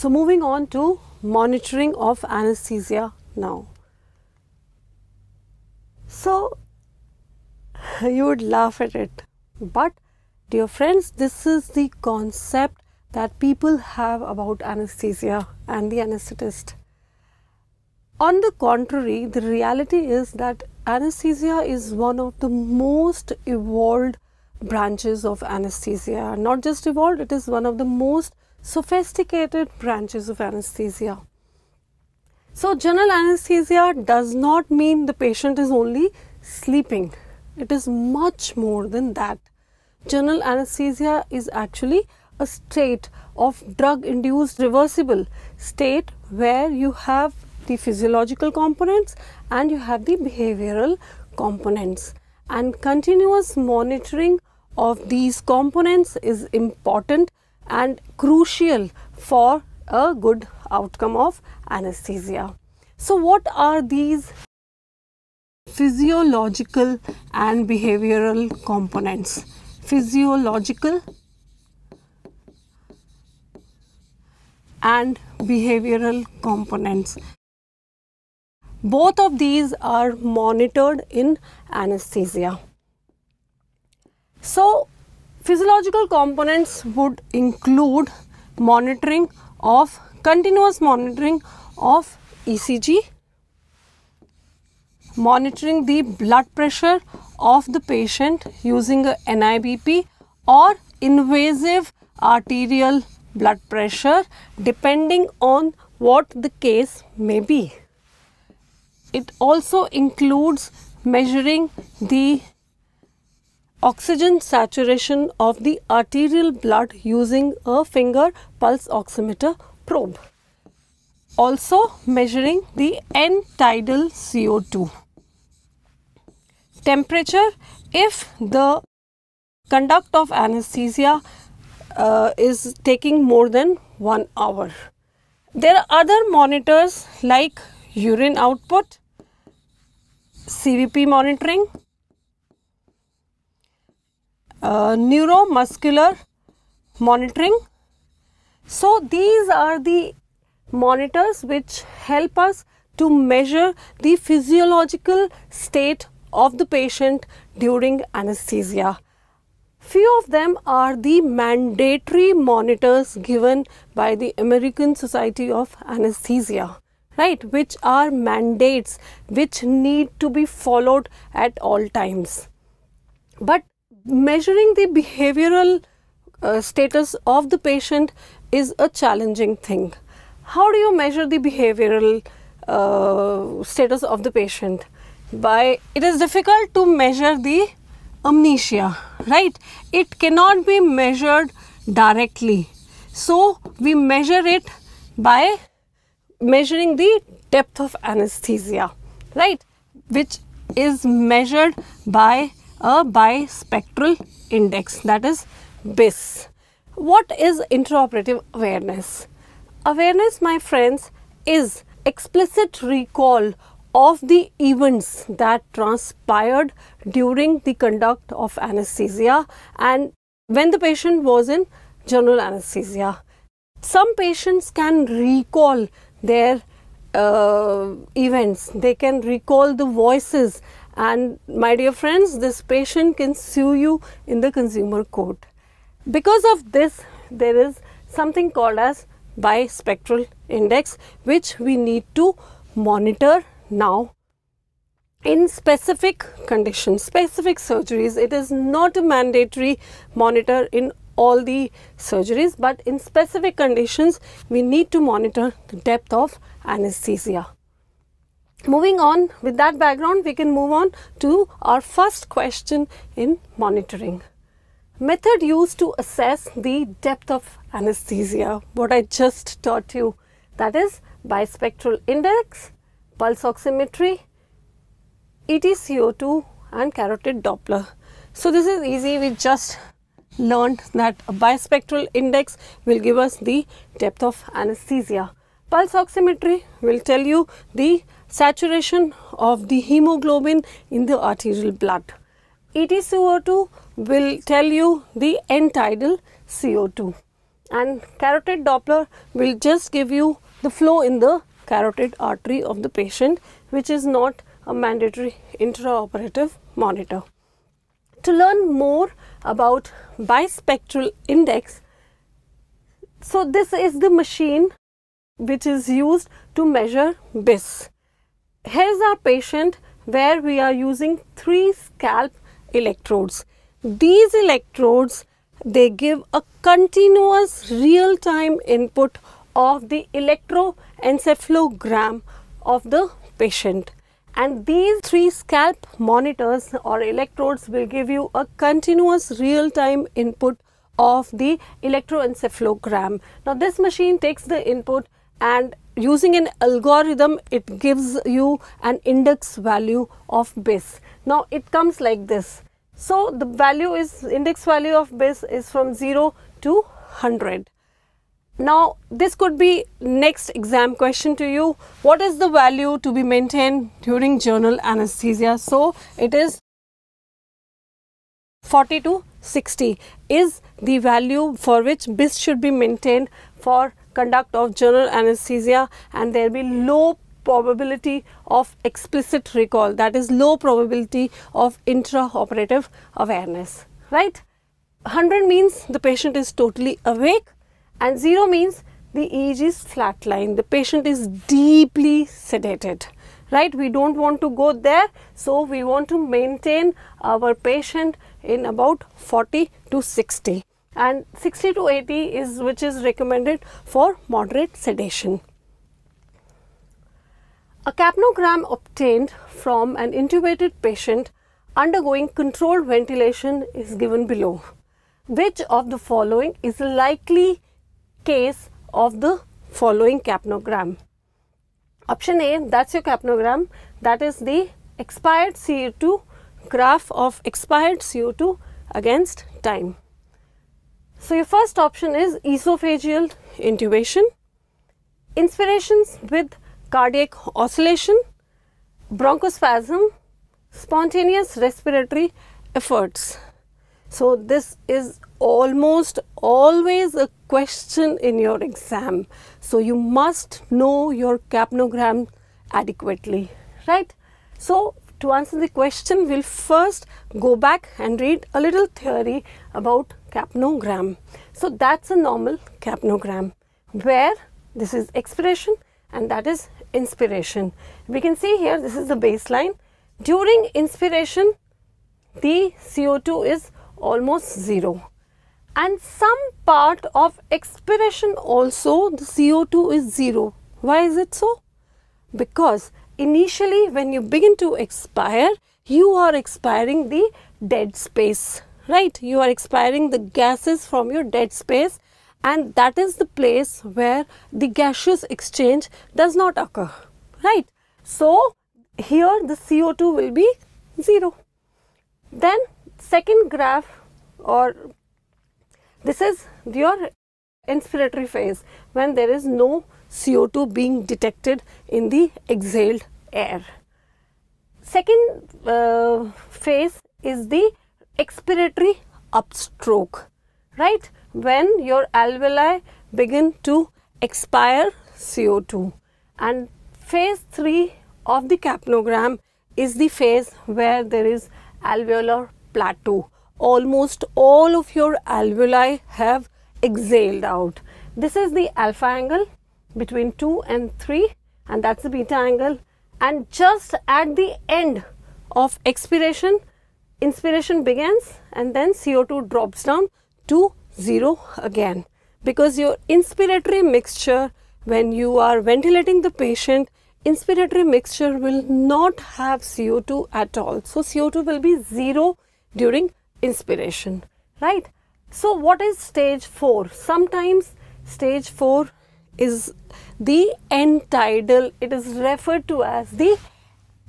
So moving on to monitoring of anesthesia now. So you would laugh at it, but dear friends, this is the concept that people have about anesthesia and the anesthetist. On the contrary, the reality is that anesthesia is one of the most evolved branches of anesthesia. Not just evolved, it is one of the most sophisticated branches of anesthesia. So, general anesthesia does not mean the patient is only sleeping, it is much more than that. General anesthesia is actually a state of drug induced reversible state where you have the physiological components and you have the behavioral components and continuous monitoring of these components is important and crucial for a good outcome of anesthesia. So, what are these physiological and behavioral components? Physiological and behavioral components. Both of these are monitored in anesthesia. So, Physiological components would include monitoring of continuous monitoring of ECG, monitoring the blood pressure of the patient using a NIBP or invasive arterial blood pressure depending on what the case may be. It also includes measuring the oxygen saturation of the arterial blood using a finger pulse oximeter probe. Also measuring the end-tidal CO2. Temperature, if the conduct of anesthesia uh, is taking more than one hour. There are other monitors like urine output, CVP monitoring, uh, neuromuscular monitoring. So, these are the monitors which help us to measure the physiological state of the patient during anesthesia. Few of them are the mandatory monitors given by the American Society of Anesthesia, right, which are mandates which need to be followed at all times. But measuring the behavioral uh, status of the patient is a challenging thing. How do you measure the behavioral uh, status of the patient? By it is difficult to measure the amnesia, right? It cannot be measured directly. So we measure it by measuring the depth of anesthesia, right? Which is measured by a bispectral index that is BIS. What is interoperative awareness? Awareness my friends is explicit recall of the events that transpired during the conduct of anesthesia and when the patient was in general anesthesia. Some patients can recall their uh, events, they can recall the voices and my dear friends, this patient can sue you in the consumer court. Because of this, there is something called as bispectral index, which we need to monitor now in specific conditions, specific surgeries. It is not a mandatory monitor in all the surgeries, but in specific conditions, we need to monitor the depth of anesthesia moving on with that background we can move on to our first question in monitoring method used to assess the depth of anesthesia what i just taught you that is bispectral index pulse oximetry etco2 and carotid doppler so this is easy we just learned that a bispectral index will give us the depth of anesthesia pulse oximetry will tell you the saturation of the hemoglobin in the arterial blood. EtCO2 will tell you the end-tidal CO2 and carotid Doppler will just give you the flow in the carotid artery of the patient which is not a mandatory intraoperative monitor. To learn more about bispectral index, so this is the machine which is used to measure BIS. Here's our patient where we are using three scalp electrodes. These electrodes, they give a continuous real-time input of the electroencephalogram of the patient. And these three scalp monitors or electrodes will give you a continuous real-time input of the electroencephalogram. Now this machine takes the input and using an algorithm it gives you an index value of base. Now it comes like this. So the value is index value of base is from 0 to 100. Now this could be next exam question to you. What is the value to be maintained during general anesthesia? So it is 40 to 60 is the value for which BIS should be maintained for conduct of general anesthesia and there will be low probability of explicit recall that is low probability of intraoperative awareness right 100 means the patient is totally awake and 0 means the EEG is flatline the patient is deeply sedated right we don't want to go there so we want to maintain our patient in about 40 to 60 and 60 to 80 is which is recommended for moderate sedation. A capnogram obtained from an intubated patient undergoing controlled ventilation is given below. Which of the following is the likely case of the following capnogram? Option A, that's your capnogram. That is the expired CO2 graph of expired CO2 against time. So your first option is esophageal intubation, inspirations with cardiac oscillation, bronchospasm, spontaneous respiratory efforts. So this is almost always a question in your exam. So you must know your capnogram adequately, right? So to answer the question, we'll first go back and read a little theory about capnogram. So that's a normal capnogram where this is expiration and that is inspiration. We can see here this is the baseline. During inspiration, the CO2 is almost zero. And some part of expiration also the CO2 is zero. Why is it so? Because initially when you begin to expire, you are expiring the dead space right? You are expiring the gases from your dead space and that is the place where the gaseous exchange does not occur, right? So here the CO2 will be zero. Then second graph or this is your inspiratory phase when there is no CO2 being detected in the exhaled air. Second uh, phase is the expiratory upstroke right when your alveoli begin to expire co2 and phase 3 of the capnogram is the phase where there is alveolar plateau almost all of your alveoli have exhaled out this is the alpha angle between 2 and 3 and that's the beta angle and just at the end of expiration inspiration begins and then CO2 drops down to zero again because your inspiratory mixture when you are ventilating the patient inspiratory mixture will not have CO2 at all so CO2 will be zero during inspiration right so what is stage 4 sometimes stage 4 is the end tidal it is referred to as the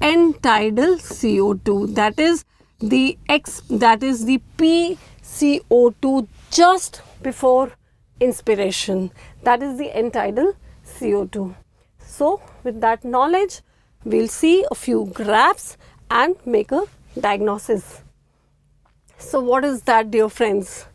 end tidal CO2 that is the X, that is the PCO2 just before inspiration. That is the entidal CO2. So, with that knowledge, we'll see a few graphs and make a diagnosis. So, what is that, dear friends?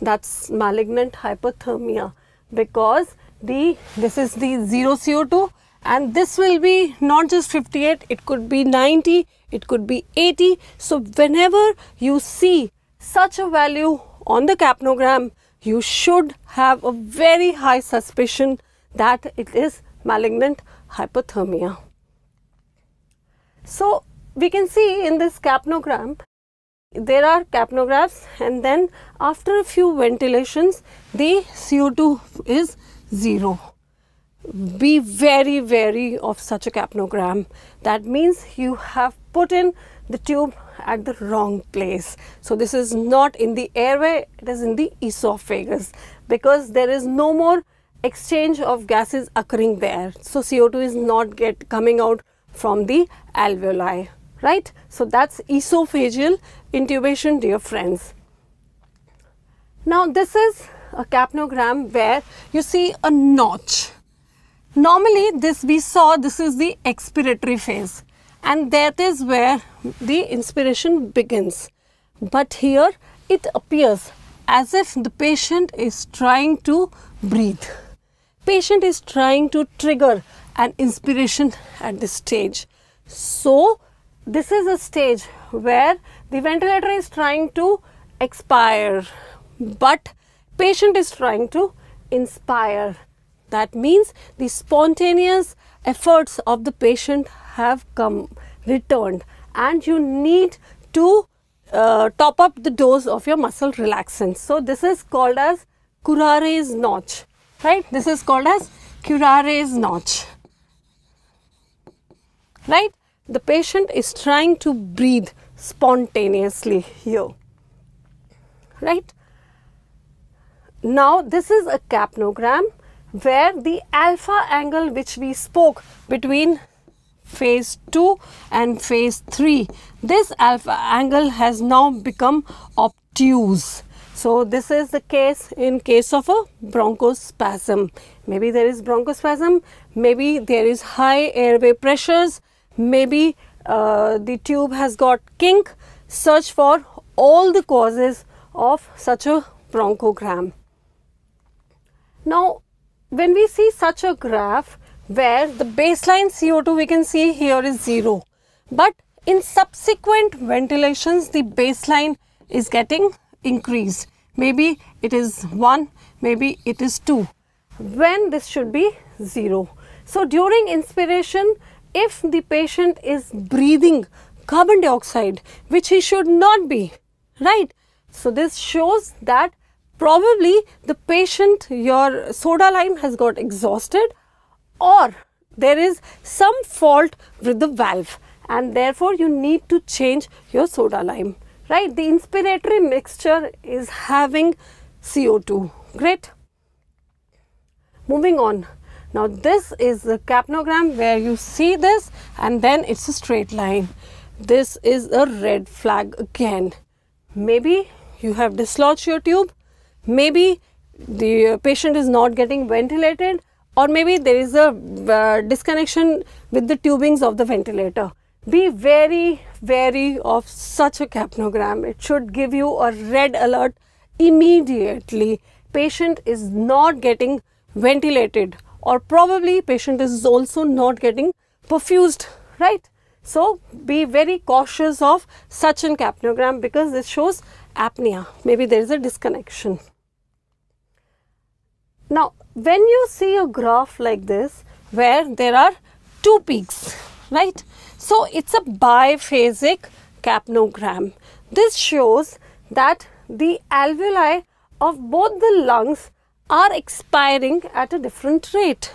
That's malignant hyperthermia because the this is the zero CO2 and this will be not just 58 it could be 90 it could be 80 so whenever you see such a value on the capnogram you should have a very high suspicion that it is malignant hypothermia so we can see in this capnogram there are capnographs and then after a few ventilations the CO2 is zero be very wary of such a capnogram. That means you have put in the tube at the wrong place. So this is not in the airway, it is in the esophagus because there is no more exchange of gases occurring there. So CO2 is not get coming out from the alveoli, right? So that's esophageal intubation, dear friends. Now this is a capnogram where you see a notch Normally this we saw this is the expiratory phase and that is where the inspiration begins. But here it appears as if the patient is trying to breathe. Patient is trying to trigger an inspiration at this stage. So this is a stage where the ventilator is trying to expire but patient is trying to inspire that means the spontaneous efforts of the patient have come returned and you need to uh, top up the dose of your muscle relaxant. So this is called as curare's notch, right? This is called as curare's notch, right? The patient is trying to breathe spontaneously here, right? Now this is a capnogram where the alpha angle which we spoke between phase 2 and phase 3 this alpha angle has now become obtuse so this is the case in case of a bronchospasm maybe there is bronchospasm maybe there is high airway pressures maybe uh, the tube has got kink search for all the causes of such a bronchogram now when we see such a graph where the baseline CO2 we can see here is zero, but in subsequent ventilations, the baseline is getting increased. Maybe it is one, maybe it is two. When this should be zero. So during inspiration, if the patient is breathing carbon dioxide, which he should not be, right? So this shows that probably the patient, your soda lime has got exhausted or there is some fault with the valve and therefore you need to change your soda lime, right? The inspiratory mixture is having CO2, great? Moving on. Now this is the capnogram where you see this and then it's a straight line. This is a red flag again. Maybe you have dislodged your tube maybe the uh, patient is not getting ventilated or maybe there is a uh, disconnection with the tubings of the ventilator. Be very wary of such a capnogram. It should give you a red alert immediately. Patient is not getting ventilated or probably patient is also not getting perfused, right? So be very cautious of such an capnogram because this shows apnea. Maybe there is a disconnection. Now, when you see a graph like this, where there are two peaks, right? So it's a biphasic capnogram. This shows that the alveoli of both the lungs are expiring at a different rate.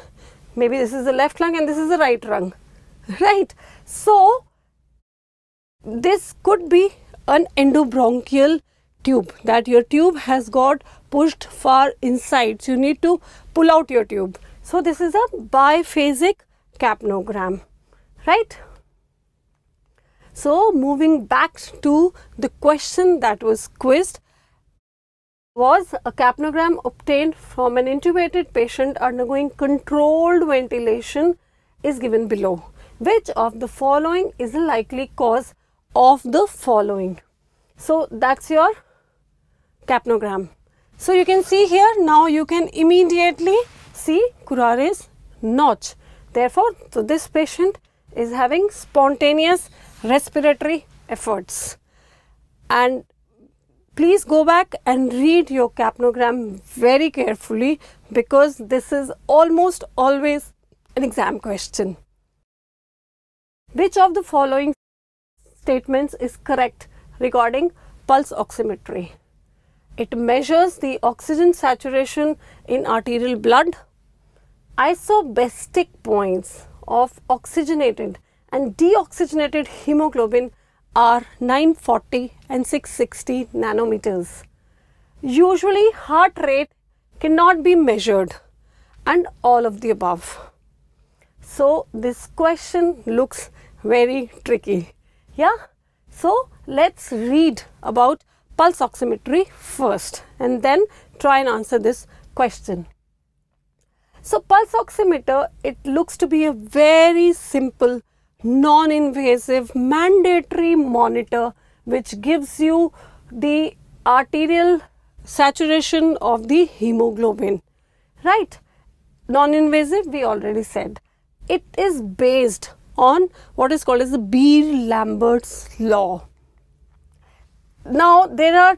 Maybe this is the left lung and this is the right lung, right? So this could be an endobronchial tube that your tube has got pushed far inside. So you need to pull out your tube. So this is a biphasic capnogram, right? So moving back to the question that was quizzed, was a capnogram obtained from an intubated patient undergoing controlled ventilation is given below. Which of the following is a likely cause of the following? So that's your capnogram. So you can see here now you can immediately see Curare's notch. Therefore, so this patient is having spontaneous respiratory efforts. And please go back and read your capnogram very carefully because this is almost always an exam question. Which of the following statements is correct regarding pulse oximetry? It measures the oxygen saturation in arterial blood. Isobestic points of oxygenated and deoxygenated hemoglobin are 940 and 660 nanometers. Usually heart rate cannot be measured and all of the above. So this question looks very tricky. Yeah. So let's read about pulse oximetry first and then try and answer this question. So pulse oximeter, it looks to be a very simple, non-invasive, mandatory monitor which gives you the arterial saturation of the hemoglobin, right? Non-invasive, we already said. It is based on what is called as the Beer-Lambert's law. Now there are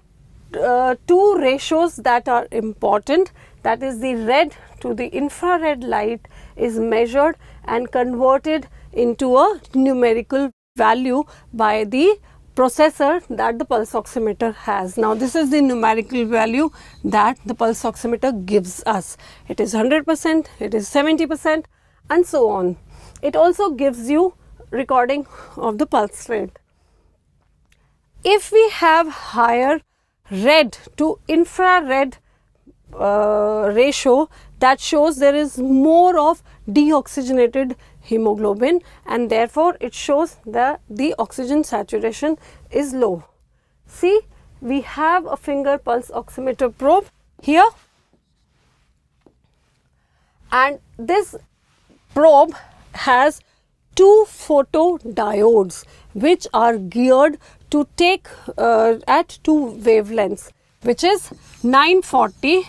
uh, two ratios that are important that is the red to the infrared light is measured and converted into a numerical value by the processor that the pulse oximeter has. Now this is the numerical value that the pulse oximeter gives us. It is 100%, it is 70% and so on. It also gives you recording of the pulse rate if we have higher red to infrared uh, ratio that shows there is more of deoxygenated hemoglobin and therefore it shows that the oxygen saturation is low. See we have a finger pulse oximeter probe here and this probe has two photodiodes which are geared to take uh, at two wavelengths which is 940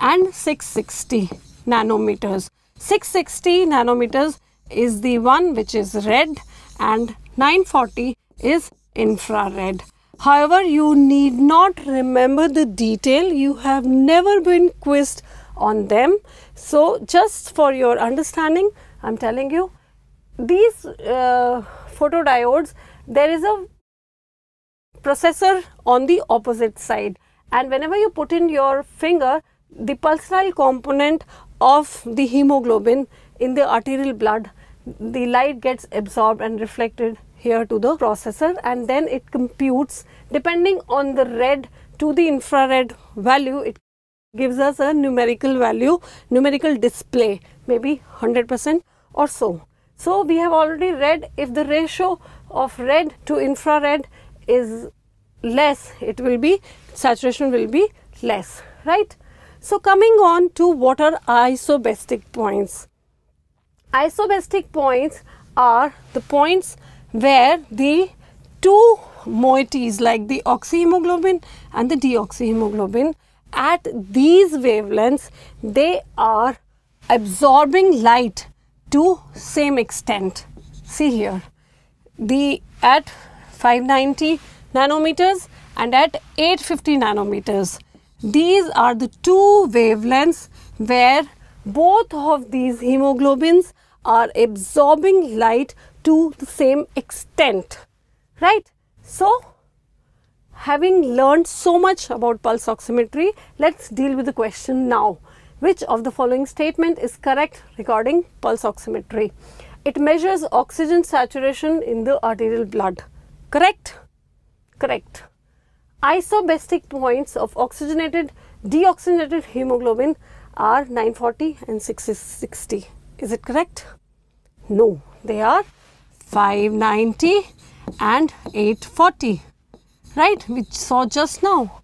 and 660 nanometers 660 nanometers is the one which is red and 940 is infrared however you need not remember the detail you have never been quizzed on them so just for your understanding i'm telling you these uh, photodiodes there is a processor on the opposite side and whenever you put in your finger the pulsatile component of the hemoglobin in the arterial blood the light gets absorbed and reflected here to the processor and then it computes depending on the red to the infrared value it gives us a numerical value numerical display maybe 100% or so so we have already read if the ratio of red to infrared is less it will be saturation will be less right so coming on to what are isobestic points Isobestic points are the points where the two moieties like the oxyhemoglobin and the deoxyhemoglobin at these wavelengths they are absorbing light to same extent see here the at 590 nanometers and at 850 nanometers. These are the two wavelengths where both of these hemoglobins are absorbing light to the same extent, right? So, having learned so much about pulse oximetry, let's deal with the question now. Which of the following statement is correct regarding pulse oximetry? It measures oxygen saturation in the arterial blood. Correct? Correct. Isobestic points of oxygenated, deoxygenated hemoglobin are 940 and 660. Is it correct? No, they are 590 and 840, right? we saw just now.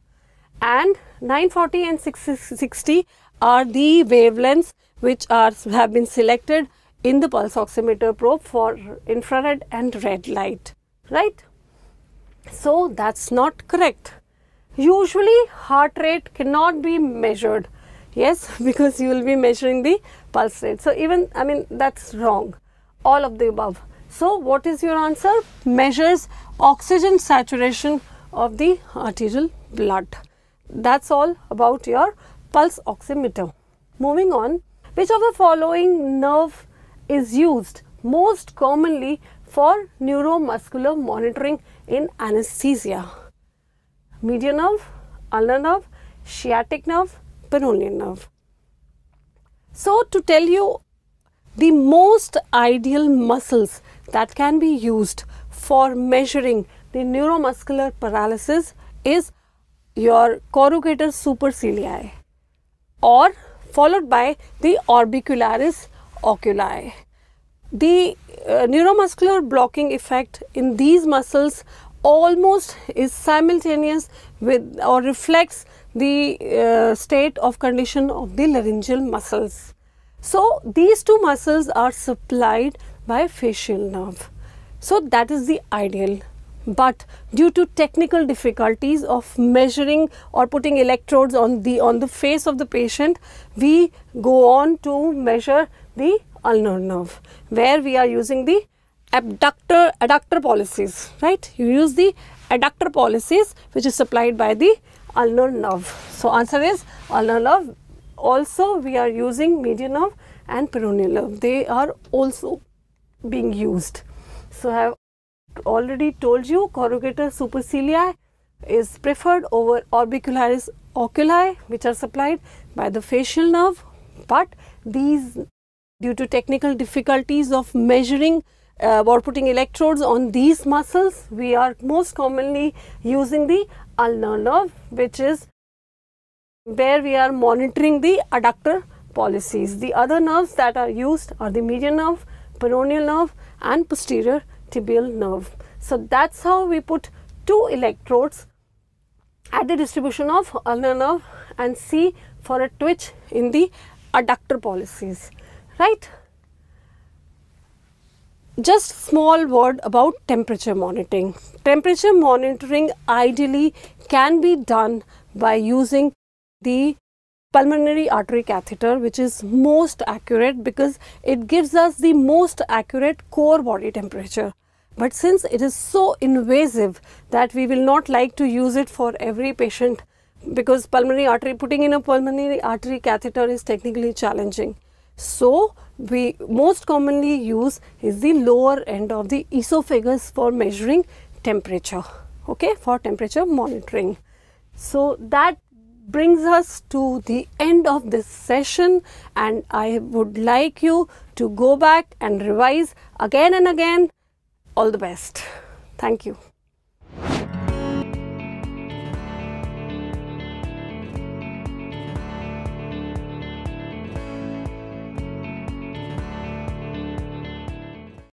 And 940 and 660 are the wavelengths which are have been selected in the pulse oximeter probe for infrared and red light, right? So that's not correct. Usually heart rate cannot be measured. Yes, because you will be measuring the pulse rate. So even, I mean, that's wrong. All of the above. So what is your answer? Measures oxygen saturation of the arterial blood. That's all about your pulse oximeter. Moving on, which of the following nerve is used most commonly for neuromuscular monitoring in anesthesia. Median nerve, ulnar nerve, sciatic nerve, peroneal nerve. So, to tell you the most ideal muscles that can be used for measuring the neuromuscular paralysis is your corrugator supercilii or followed by the orbicularis oculi the uh, neuromuscular blocking effect in these muscles almost is simultaneous with or reflects the uh, state of condition of the laryngeal muscles. So, these two muscles are supplied by facial nerve. So, that is the ideal. But due to technical difficulties of measuring or putting electrodes on the on the face of the patient, we go on to measure the ulnar nerve where we are using the abductor adductor policies right you use the adductor policies which is supplied by the ulnar nerve so answer is ulnar nerve also we are using median nerve and peroneal nerve they are also being used so i have already told you corrugator supercilii is preferred over orbicularis oculi which are supplied by the facial nerve but these due to technical difficulties of measuring uh, or putting electrodes on these muscles, we are most commonly using the ulnar nerve, which is where we are monitoring the adductor policies. The other nerves that are used are the median nerve, peroneal nerve and posterior tibial nerve. So that's how we put two electrodes at the distribution of ulnar nerve and see for a twitch in the adductor policies right just small word about temperature monitoring temperature monitoring ideally can be done by using the pulmonary artery catheter which is most accurate because it gives us the most accurate core body temperature but since it is so invasive that we will not like to use it for every patient because pulmonary artery putting in a pulmonary artery catheter is technically challenging so, we most commonly use is the lower end of the esophagus for measuring temperature, okay, for temperature monitoring. So, that brings us to the end of this session and I would like you to go back and revise again and again. All the best. Thank you.